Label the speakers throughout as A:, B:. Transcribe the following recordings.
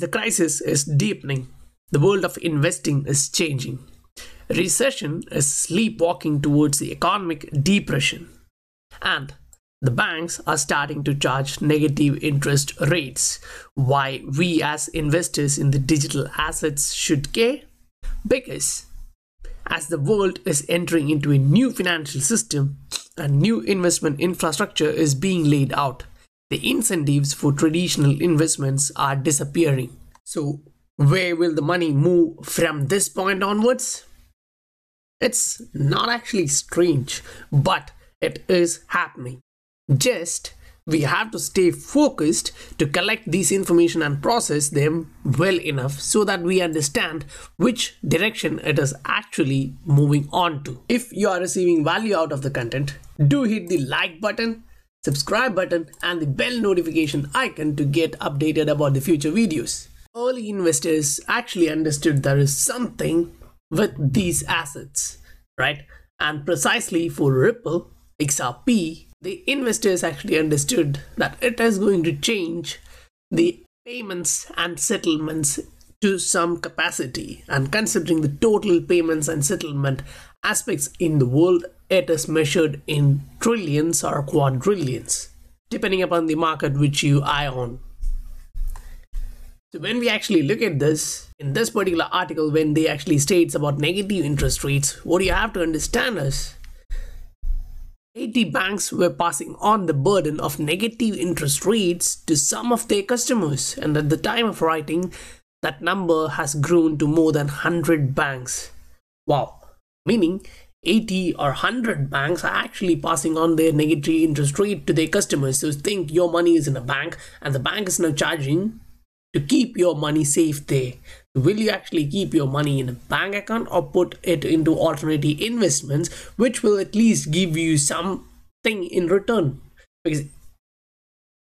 A: the crisis is deepening, the world of investing is changing. Recession is sleepwalking towards the economic depression. And the banks are starting to charge negative interest rates. Why we as investors in the digital assets should care? Because as the world is entering into a new financial system, a new investment infrastructure is being laid out the incentives for traditional investments are disappearing. So, where will the money move from this point onwards? It's not actually strange, but it is happening. Just we have to stay focused to collect this information and process them well enough so that we understand which direction it is actually moving on to. If you are receiving value out of the content, do hit the like button subscribe button and the bell notification icon to get updated about the future videos. Early investors actually understood there is something with these assets, right? And precisely for Ripple, XRP, the investors actually understood that it is going to change the payments and settlements to some capacity and considering the total payments and settlement aspects in the world, it is measured in trillions or quadrillions, depending upon the market which you eye on. So when we actually look at this, in this particular article, when they actually states about negative interest rates, what you have to understand is 80 banks were passing on the burden of negative interest rates to some of their customers and at the time of writing, that number has grown to more than 100 banks. Wow, meaning 80 or 100 banks are actually passing on their negative interest rate to their customers. So think your money is in a bank and the bank is now charging to keep your money safe there. Will you actually keep your money in a bank account or put it into alternative investments, which will at least give you something in return? Because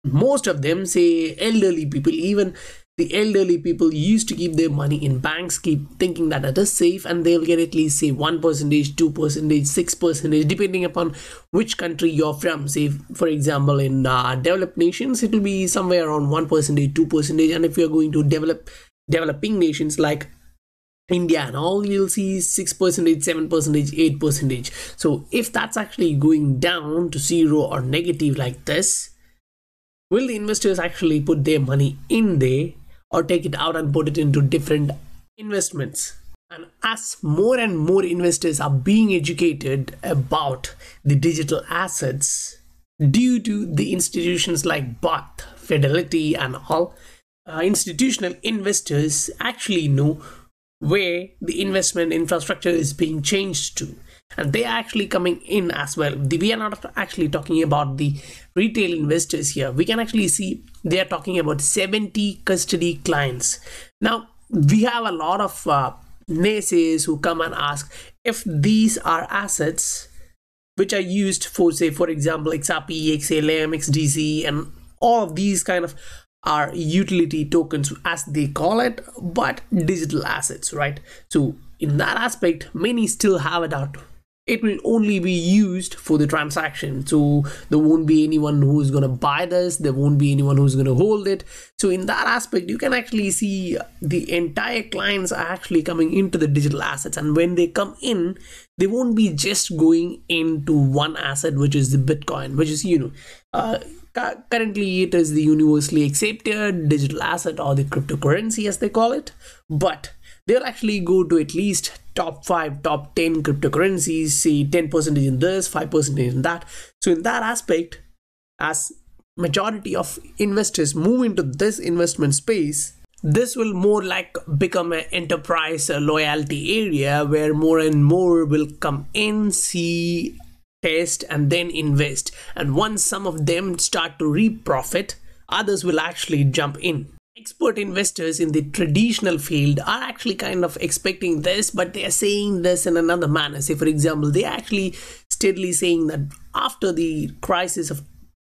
A: most of them say elderly people, even the elderly people used to keep their money in banks, keep thinking that it is safe, and they'll get at least say 1%, 2%, 6%, depending upon which country you're from. Say, for example, in uh, developed nations, it will be somewhere around 1%, 2%, and if you're going to develop developing nations like India and all you'll see 6%, 7%, 8%. So if that's actually going down to zero or negative like this, will the investors actually put their money in there or take it out and put it into different investments. And as more and more investors are being educated about the digital assets due to the institutions like Bath, Fidelity, and all, uh, institutional investors actually know where the investment infrastructure is being changed to and they are actually coming in as well we are not actually talking about the retail investors here we can actually see they are talking about 70 custody clients now we have a lot of uh, naysayers who come and ask if these are assets which are used for say for example xrp xlm xdc and all of these kind of are utility tokens as they call it but digital assets right so in that aspect many still have a doubt it will only be used for the transaction so there won't be anyone who's going to buy this there won't be anyone who's going to hold it so in that aspect you can actually see the entire clients are actually coming into the digital assets and when they come in they won't be just going into one asset which is the bitcoin which is you know uh, currently it is the universally accepted digital asset or the cryptocurrency as they call it but they'll actually go to at least top 5 top 10 cryptocurrencies see 10% in this 5% in that so in that aspect as majority of investors move into this investment space this will more like become an enterprise loyalty area where more and more will come in see test and then invest and once some of them start to reap profit others will actually jump in Expert investors in the traditional field are actually kind of expecting this, but they are saying this in another manner. Say, for example, they are actually steadily saying that after the crisis of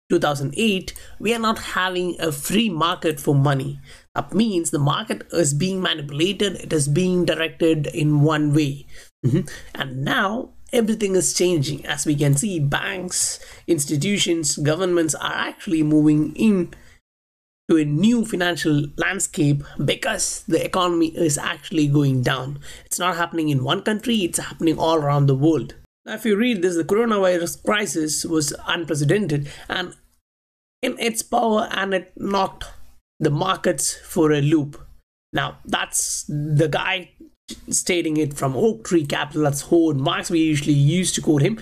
A: 2008, we are not having a free market for money. That means the market is being manipulated, it is being directed in one way. Mm -hmm. And now everything is changing. As we can see, banks, institutions, governments are actually moving in to a new financial landscape because the economy is actually going down. It's not happening in one country, it's happening all around the world. Now, if you read this, the coronavirus crisis was unprecedented and in its power and it knocked the markets for a loop. Now, that's the guy stating it from Oak Tree Capital, that's Howard Marks, we usually used to quote him.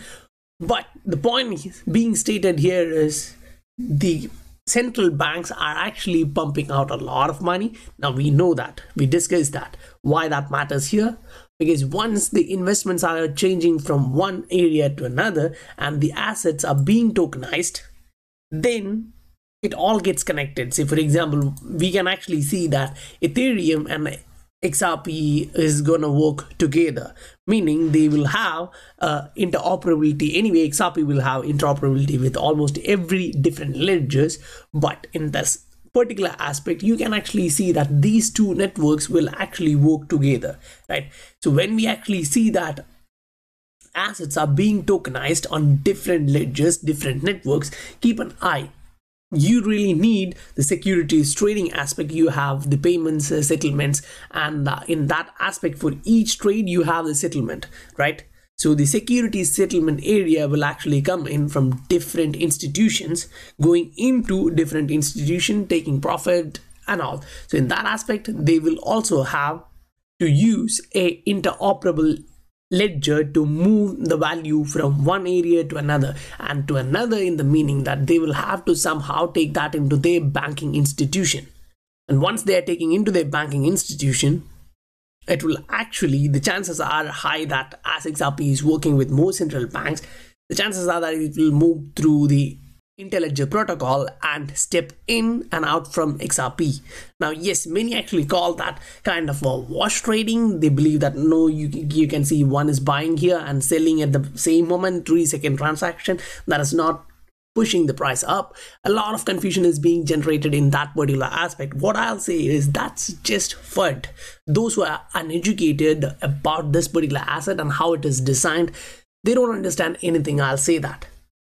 A: But the point being stated here is the central banks are actually pumping out a lot of money. Now we know that, we discussed that. Why that matters here? Because once the investments are changing from one area to another and the assets are being tokenized, then it all gets connected. So, for example, we can actually see that Ethereum and XRP is gonna work together, meaning they will have uh, interoperability. Anyway, XRP will have interoperability with almost every different ledgers, but in this particular aspect, you can actually see that these two networks will actually work together, right? So when we actually see that assets are being tokenized on different ledgers, different networks, keep an eye you really need the securities trading aspect you have the payments uh, settlements and uh, in that aspect for each trade you have the settlement right so the securities settlement area will actually come in from different institutions going into different institution taking profit and all so in that aspect they will also have to use a interoperable ledger to move the value from one area to another and to another in the meaning that they will have to somehow take that into their banking institution and once they are taking into their banking institution it will actually the chances are high that as XRP is working with more central banks the chances are that it will move through the IntelliJ protocol and step in and out from XRP. Now, yes, many actually call that kind of a wash trading. They believe that no, you, you can see one is buying here and selling at the same moment, three second transaction. That is not pushing the price up. A lot of confusion is being generated in that particular aspect. What I'll say is that's just FUD. Those who are uneducated about this particular asset and how it is designed, they don't understand anything. I'll say that.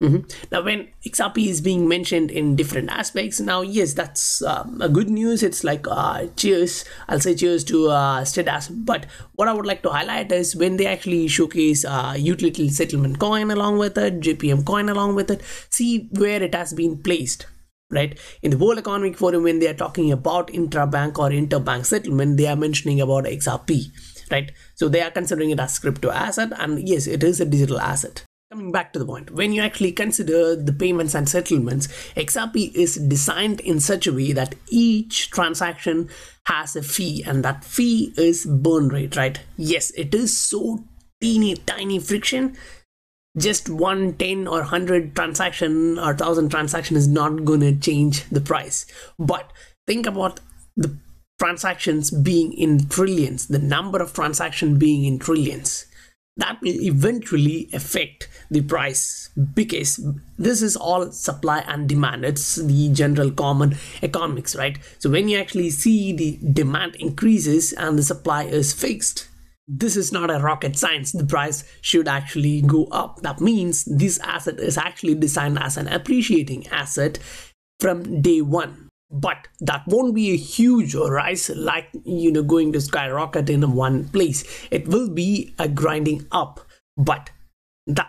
A: Mm-hmm. Now, when XRP is being mentioned in different aspects, now yes, that's um, a good news. It's like uh, cheers. I'll say cheers to uh, But what I would like to highlight is when they actually showcase uh, utility settlement coin along with it, JPM coin along with it. See where it has been placed right in the world economic forum when they are talking about intra-bank or interbank settlement they are mentioning about xrp right so they are considering it as crypto asset and yes it is a digital asset Coming back to the point, when you actually consider the payments and settlements, XRP is designed in such a way that each transaction has a fee and that fee is burn rate, right? Yes, it is so teeny tiny friction. Just one 10 or 100 transaction or 1000 transaction is not going to change the price. But think about the transactions being in trillions, the number of transaction being in trillions that will eventually affect the price because this is all supply and demand it's the general common economics right so when you actually see the demand increases and the supply is fixed this is not a rocket science the price should actually go up that means this asset is actually designed as an appreciating asset from day one but that won't be a huge rise like you know going to skyrocket in one place it will be a grinding up but that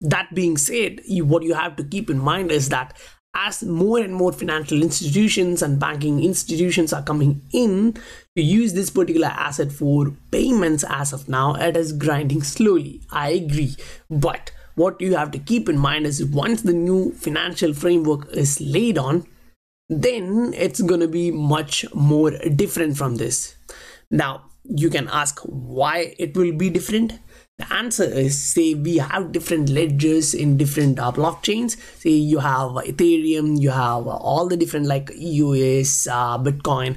A: that being said you, what you have to keep in mind is that as more and more financial institutions and banking institutions are coming in to use this particular asset for payments as of now it is grinding slowly i agree but what you have to keep in mind is once the new financial framework is laid on then it's gonna be much more different from this now you can ask why it will be different the answer is say we have different ledgers in different uh, blockchains say you have ethereum you have all the different like us uh, bitcoin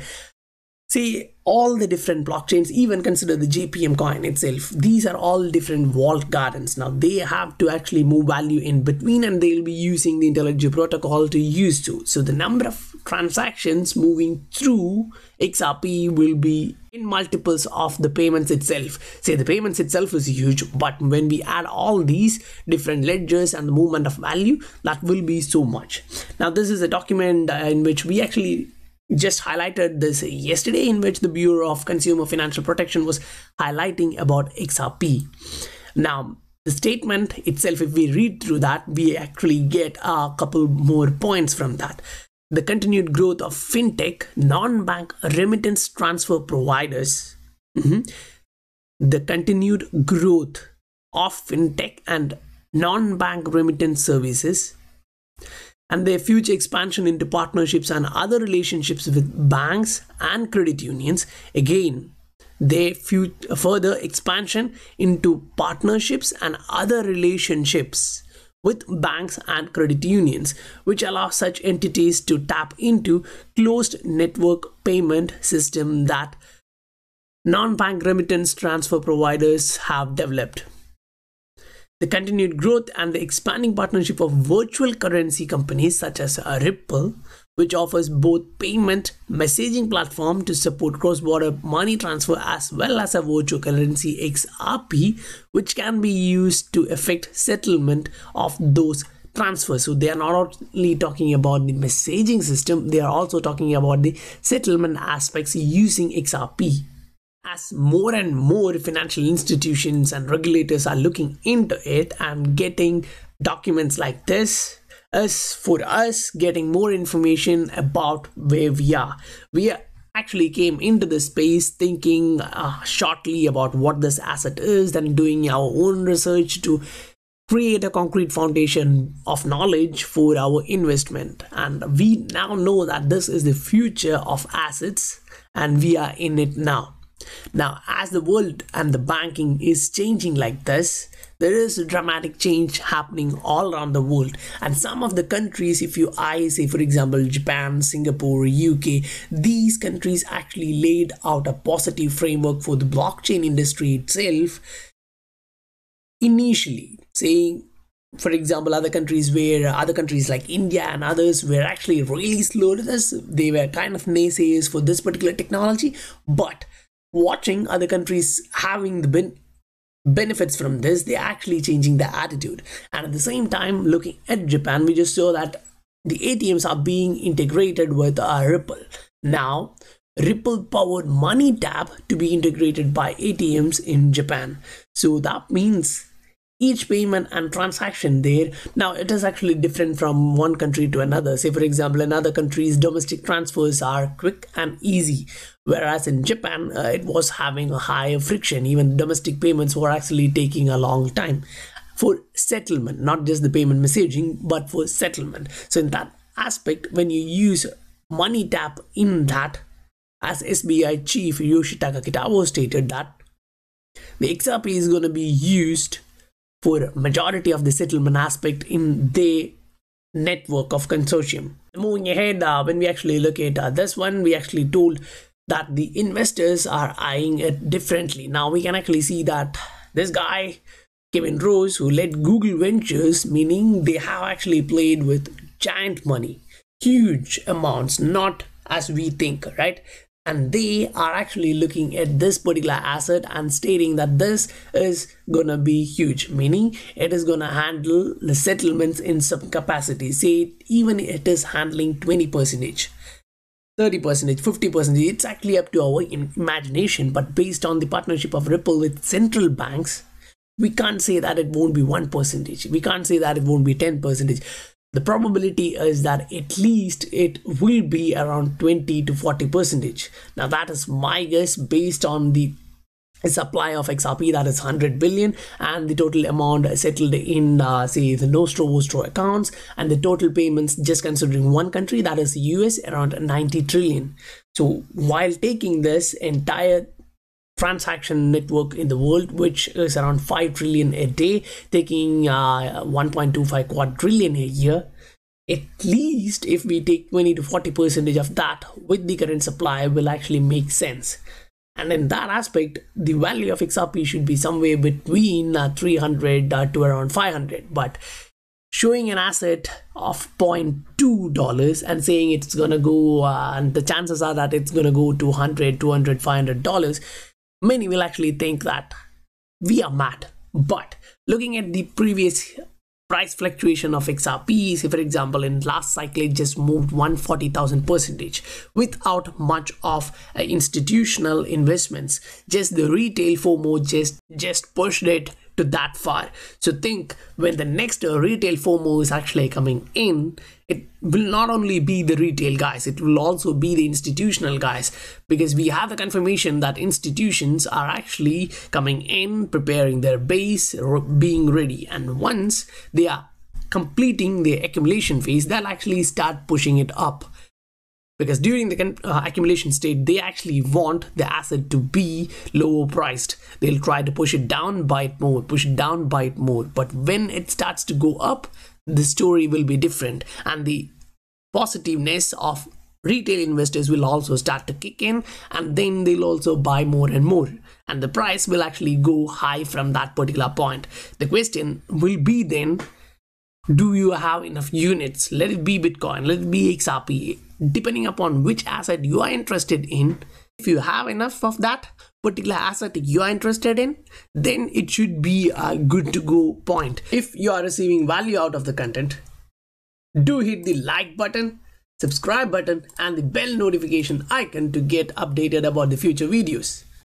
A: See, all the different blockchains, even consider the GPM coin itself, these are all different vault gardens. Now, they have to actually move value in between and they'll be using the IntelliJ protocol to use to. So, the number of transactions moving through XRP will be in multiples of the payments itself. Say the payments itself is huge, but when we add all these different ledgers and the movement of value, that will be so much. Now, this is a document uh, in which we actually just highlighted this yesterday in which the Bureau of Consumer Financial Protection was highlighting about XRP. Now, the statement itself, if we read through that, we actually get a couple more points from that. The continued growth of fintech, non bank remittance transfer providers, mm-hmm. the continued growth of fintech and non bank remittance services, and their future expansion into partnerships and other relationships with banks and credit unions. Again, their further expansion into partnerships and other relationships with banks and credit unions, which allow such entities to tap into closed network payment system that non-bank remittance transfer providers have developed. The continued growth and the expanding partnership of virtual currency companies such as uh, Ripple, which offers both payment messaging platform to support cross-border money transfer as well as a virtual currency XRP, which can be used to effect settlement of those transfers. So they are not only talking about the messaging system, they are also talking about the settlement aspects using XRP as more and more financial institutions and regulators are looking into it and getting documents like this us for us getting more information about where we are we actually came into the space thinking uh, shortly about what this asset is then doing our own research to create a concrete foundation of knowledge for our investment and we now know that this is the future of assets and we are in it now now, as the world and the banking is changing like this, there is a dramatic change happening all around the world. And some of the countries, if you I say, for example, Japan, Singapore, UK, these countries actually laid out a positive framework for the blockchain industry itself initially, saying for example other countries where other countries like india and others were actually really slow to this they were kind of naysayers for this particular technology but watching other countries having the ben benefits from this they're actually changing the attitude and at the same time looking at japan we just saw that the atms are being integrated with uh, ripple now ripple powered money tap to be integrated by atms in japan so that means each payment and transaction there now it is actually different from one country to another say for example in other countries domestic transfers are quick and easy whereas in japan uh, it was having a higher friction even domestic payments were actually taking a long time for settlement not just the payment messaging but for settlement so in that aspect when you use money tap in that as sbi chief yoshitaka kitao stated that the xrp is going to be used for majority of the settlement aspect in the network of consortium. Moving ahead, uh, when we actually look at uh, this one, we actually told that the investors are eyeing it differently. Now we can actually see that this guy, Kevin Rose, who led Google Ventures, meaning they have actually played with giant money, huge amounts, not as we think, right? and they are actually looking at this particular asset and stating that this is gonna be huge meaning it is gonna handle the settlements in some capacity say even it is handling 20 percentage 30 percentage 50 percentage it's actually up to our imagination but based on the partnership of ripple with central banks we can't say that it won't be 1 percentage we can't say that it won't be 10 percentage the probability is that at least it will be around 20 to 40 percentage now that is my guess based on the supply of XRP that is 100 billion and the total amount settled in uh, say the Nostro Vostro accounts and the total payments just considering one country that is the US around 90 trillion. So while taking this entire transaction network in the world, which is around 5 trillion a day, taking uh, 1.25 quadrillion a year. At least if we take 20 to 40 percentage of that with the current supply will actually make sense. And in that aspect, the value of XRP should be somewhere between uh, 300 uh, to around 500. But showing an asset of 0.2 dollars and saying it's gonna go uh, and the chances are that it's gonna go to 100 200 500 dollars many will actually think that we are mad. But looking at the previous price fluctuation of XRP, say for example, in last cycle it just moved 140,000 percentage without much of uh, institutional investments. Just the retail FOMO just just pushed it to that far. So think when the next uh, retail FOMO is actually coming in, it will not only be the retail guys, it will also be the institutional guys because we have the confirmation that institutions are actually coming in, preparing their base, being ready. And once they are completing the accumulation phase, they'll actually start pushing it up because during the uh, accumulation state they actually want the asset to be lower priced they'll try to push it down buy it more push it down buy it more but when it starts to go up the story will be different and the positiveness of retail investors will also start to kick in and then they'll also buy more and more and the price will actually go high from that particular point the question will be then do you have enough units let it be bitcoin let it be xrp depending upon which asset you are interested in if you have enough of that particular asset you are interested in then it should be a good to go point if you are receiving value out of the content do hit the like button subscribe button and the bell notification icon to get updated about the future videos